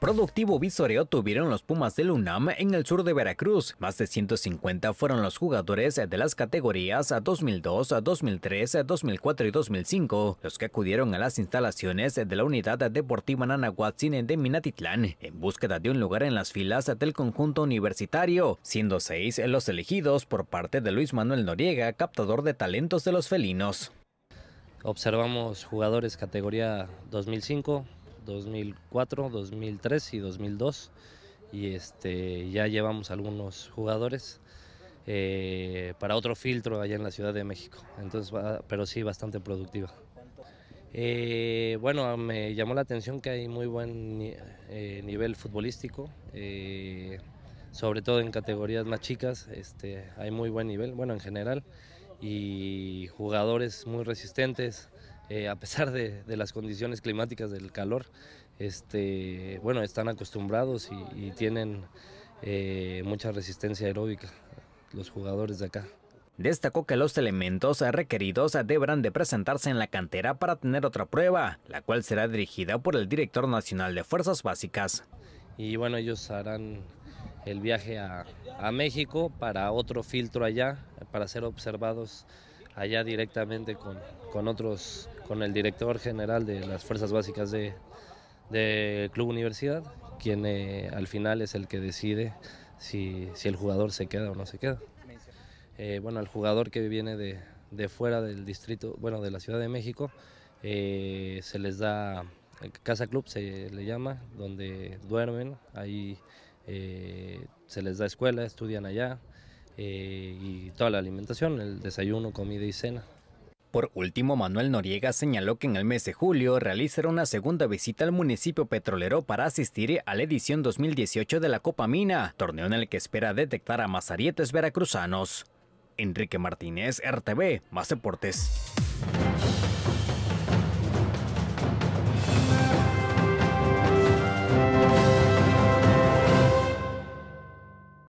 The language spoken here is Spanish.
Productivo visoreo tuvieron los Pumas del UNAM en el sur de Veracruz. Más de 150 fueron los jugadores de las categorías 2002, 2003, 2004 y 2005, los que acudieron a las instalaciones de la unidad deportiva Nanahuatzin de Minatitlán en búsqueda de un lugar en las filas del conjunto universitario, siendo seis los elegidos por parte de Luis Manuel Noriega, captador de talentos de los felinos. Observamos jugadores categoría 2005, 2004, 2003 y 2002 y este, ya llevamos algunos jugadores eh, para otro filtro allá en la Ciudad de México, entonces, pero sí bastante productiva. Eh, bueno, me llamó la atención que hay muy buen eh, nivel futbolístico, sobre todo en categorías más chicas, este, hay muy buen nivel, bueno, en general, y jugadores muy resistentes, eh, a pesar de, las condiciones climáticas del calor, este, bueno, están acostumbrados y, tienen eh, mucha resistencia aeróbica los jugadores de acá. Destacó que los elementos requeridos deberán de presentarse en la cantera para tener otra prueba, la cual será dirigida por el director nacional de Fuerzas Básicas. Y bueno, ellos harán el viaje a, a México para otro filtro allá, para ser observados allá directamente con, otros, con el director general de las fuerzas básicas de, Club Universidad, quien eh, al final es el que decide si, el jugador se queda o no se queda. Eh, bueno, al jugador que viene de, fuera del distrito, bueno, de la Ciudad de México, eh, se les da, Casa Club se le llama, donde duermen, ahí se les da escuela, estudian allá. Eh, y toda la alimentación, el desayuno, comida y cena. Por último, Manuel Noriega señaló que en el mes de julio realizará una segunda visita al municipio petrolero para asistir a la edición 2018 de la Copa Mina, torneo en el que espera detectar a mazarietes veracruzanos. Enrique Martínez, RTV, Más Deportes.